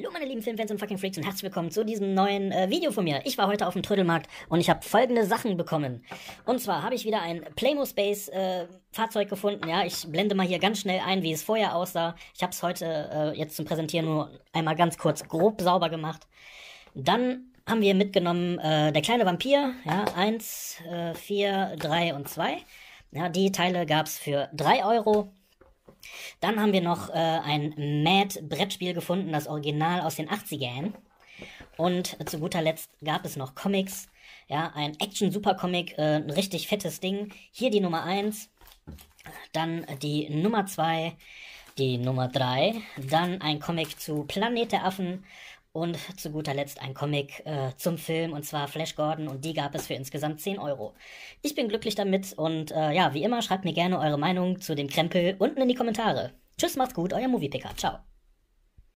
Hallo meine lieben Filmfans und fucking Freaks und herzlich willkommen zu diesem neuen äh, Video von mir. Ich war heute auf dem Trödelmarkt und ich habe folgende Sachen bekommen. Und zwar habe ich wieder ein Playmo Space äh, Fahrzeug gefunden. Ja, ich blende mal hier ganz schnell ein, wie es vorher aussah. Ich habe es heute äh, jetzt zum Präsentieren nur einmal ganz kurz grob sauber gemacht. Dann haben wir mitgenommen äh, der kleine Vampir. Ja, 1, 4, 3 und zwei. Ja, die Teile gab es für drei Euro. Dann haben wir noch äh, ein Mad-Brettspiel gefunden, das Original aus den 80ern. Und zu guter Letzt gab es noch Comics. Ja, ein Action-Super-Comic, äh, ein richtig fettes Ding. Hier die Nummer 1, dann die Nummer 2, die Nummer 3, dann ein Comic zu Planet der Affen und zu guter Letzt ein Comic äh, zum Film, und zwar Flash Gordon, und die gab es für insgesamt 10 Euro. Ich bin glücklich damit und äh, ja, wie immer, schreibt mir gerne eure Meinung zu dem Krempel unten in die Kommentare. Tschüss, macht's gut, euer Moviepicker. Ciao.